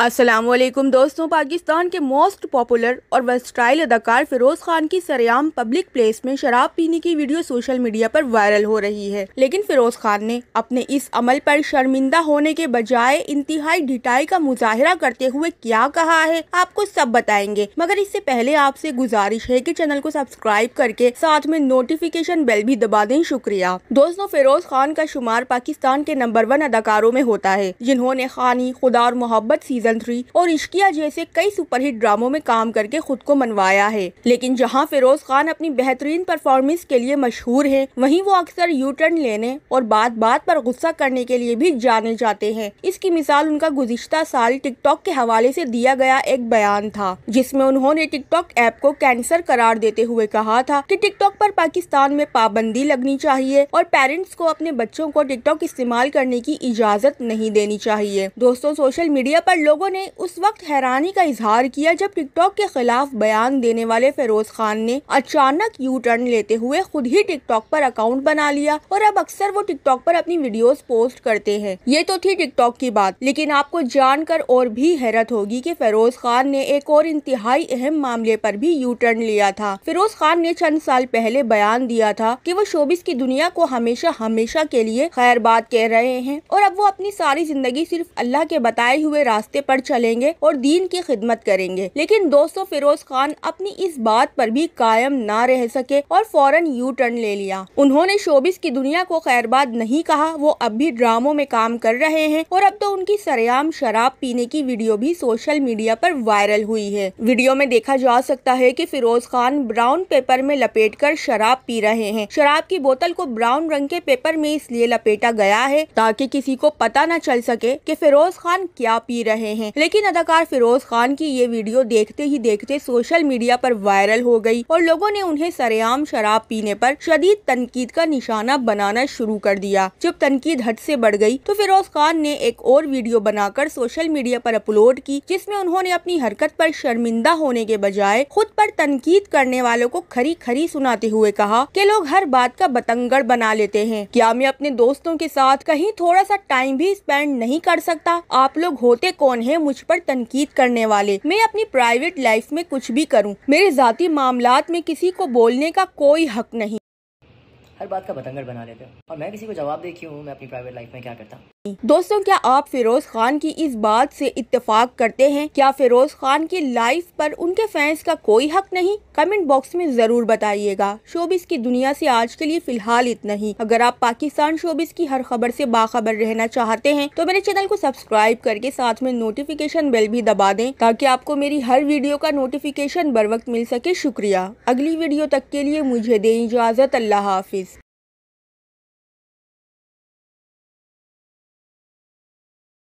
असलम दोस्तों पाकिस्तान के most popular और वर्स्टाइल अदाकार फिरोज खान की सरेआम पब्लिक प्लेस में शराब पीने की वीडियो सोशल मीडिया पर वायरल हो रही है लेकिन फिरोज खान ने अपने इस अमल पर शर्मिंदा होने के बजाय इंतहाई ढिटाई का मुजाहरा करते हुए क्या कहा है आपको सब बताएंगे मगर इससे पहले आपसे गुजारिश है की चैनल को सब्सक्राइब करके साथ में नोटिफिकेशन बेल भी दबा दें शुक्रिया दोस्तों फिरोज खान का शुमार पाकिस्तान के नंबर वन अदाकारों में होता है जिन्होंने खानी खुदा और मोहब्बत सीजन ड्रैगन थ्री और इश्किया जैसे कई सुपरहिट ड्रामों में काम करके खुद को मनवाया है लेकिन जहाँ फिरोज खान अपनी बेहतरीन परफॉर्मेंस के लिए मशहूर है वही वो अक्सर यू टर्न लेने और बात बात आरोप गुस्सा करने के लिए भी जाने जाते हैं इसकी मिसाल उनका गुजश्ता साल टिकटॉक के हवाले ऐसी दिया गया एक बयान था जिसमे उन्होंने टिकटॉक ऐप को कैंसर करार देते हुए कहा था की टिकटॉक आरोप पाकिस्तान में पाबंदी लगनी चाहिए और पेरेंट्स को अपने बच्चों को टिकटॉक इस्तेमाल करने की इजाज़त नहीं देनी चाहिए दोस्तों सोशल मीडिया पर लोग लोगों ने उस वक्त हैरानी का इजहार किया जब टिकटॉक के खिलाफ बयान देने वाले फिरोज खान ने अचानक यू टर्न लेते हुए खुद ही टिकटॉक पर अकाउंट बना लिया और अब अक्सर वो टिकटॉक पर अपनी वीडियोस पोस्ट करते हैं ये तो थी टिकटॉक की बात लेकिन आपको जानकर और भी हैरत होगी की फिरोज खान ने एक और इंतहाई अहम मामले पर भी यू टर्न लिया था फिरोज खान ने चंद साल पहले बयान दिया था की वो शोबिस की दुनिया को हमेशा हमेशा के लिए खैरबाद कह रहे हैं और अब वो अपनी सारी जिंदगी सिर्फ अल्लाह के बताए हुए रास्ते पर चलेंगे और दीन की खिदमत करेंगे लेकिन दोस्तों फिरोज खान अपनी इस बात पर भी कायम ना रह सके और फौरन यू टर्न ले लिया उन्होंने शोबिस की दुनिया को खैरबाद नहीं कहा वो अब भी ड्रामों में काम कर रहे हैं और अब तो उनकी सरेआम शराब पीने की वीडियो भी सोशल मीडिया पर वायरल हुई है वीडियो में देखा जा सकता है कि फिरोज खान ब्राउन पेपर में लपेट कर शराब पी रहे हैं शराब की बोतल को ब्राउन रंग के पेपर में इसलिए लपेटा गया है ताकि किसी को पता न चल सके कि फिरोज खान क्या पी रहे हैं हैं लेकिन अदाकार फिरोज खान की ये वीडियो देखते ही देखते सोशल मीडिया पर वायरल हो गई और लोगों ने उन्हें सरेआम शराब पीने पर शदीद तनकीद का निशाना बनाना शुरू कर दिया जब तनकीद हद से बढ़ गई तो फिरोज खान ने एक और वीडियो बनाकर सोशल मीडिया पर अपलोड की जिसमें उन्होंने अपनी हरकत पर शर्मिंदा होने के बजाय खुद पर तनकीद करने वालों को खरी खरी सुनाते हुए कहा कि लोग हर बात का बतंगड़ बना लेते हैं क्या मैं अपने दोस्तों के साथ कहीं थोड़ा सा टाइम भी स्पेंड नहीं कर सकता आप लोग होते कौन इंसान है मुझ पर तनकीद करने वाले मैं अपनी प्राइवेट लाइफ में कुछ भी करूँ मेरे ज़ाती मामला में किसी को बोलने का कोई हक नहीं हर बात का बतंगड़ बना लेते हो और मैं किसी को जवाब देखी हूँ मैं अपनी प्राइवेट लाइफ में क्या करता दोस्तों क्या आप फिरोज खान की इस बात से इत्तेफाक करते हैं क्या फिरोज खान की लाइफ पर उनके फैंस का कोई हक नहीं कमेंट बॉक्स में जरूर बताइएगा शोबिस की दुनिया से आज के लिए फिलहाल इतना ही अगर आप पाकिस्तान शोबिस की हर खबर से बाखबर रहना चाहते हैं तो मेरे चैनल को सब्सक्राइब करके साथ में नोटिफिकेशन बेल भी दबा दें ताकि आपको मेरी हर वीडियो का नोटिफिकेशन बर वक्त मिल सके शुक्रिया अगली वीडियो तक के लिए मुझे दे इजाज़त अल्लाह हाफिज